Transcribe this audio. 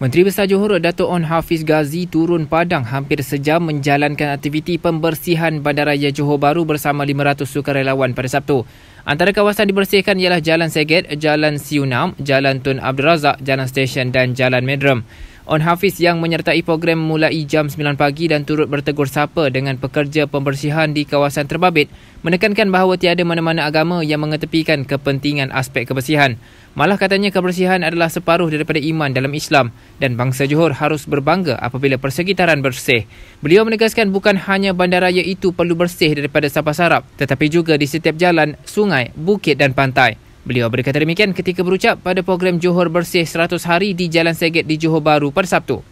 Menteri Besar Johor Dato' On Hafiz Ghazi turun padang hampir sejam menjalankan aktiviti pembersihan Bandaraya Johor Baru bersama 500 sukarelawan pada Sabtu. Antara kawasan dibersihkan ialah Jalan Seget, Jalan Siunam, Jalan Tun Abdul Razak, Jalan Stesen dan Jalan Medrum. On Hafiz yang menyertai program mulai jam 9 pagi dan turut bertegur sapa dengan pekerja pembersihan di kawasan terbabit menekankan bahawa tiada mana-mana agama yang mengetepikan kepentingan aspek kebersihan. Malah katanya kebersihan adalah separuh daripada iman dalam Islam dan bangsa Johor harus berbangga apabila persekitaran bersih. Beliau menegaskan bukan hanya bandaraya itu perlu bersih daripada sapa sarap tetapi juga di setiap jalan, sungai, bukit dan pantai. Beliau berkata demikian ketika berucap pada program Johor Bersih 100 hari di Jalan Seget di Johor Baru pada Sabtu.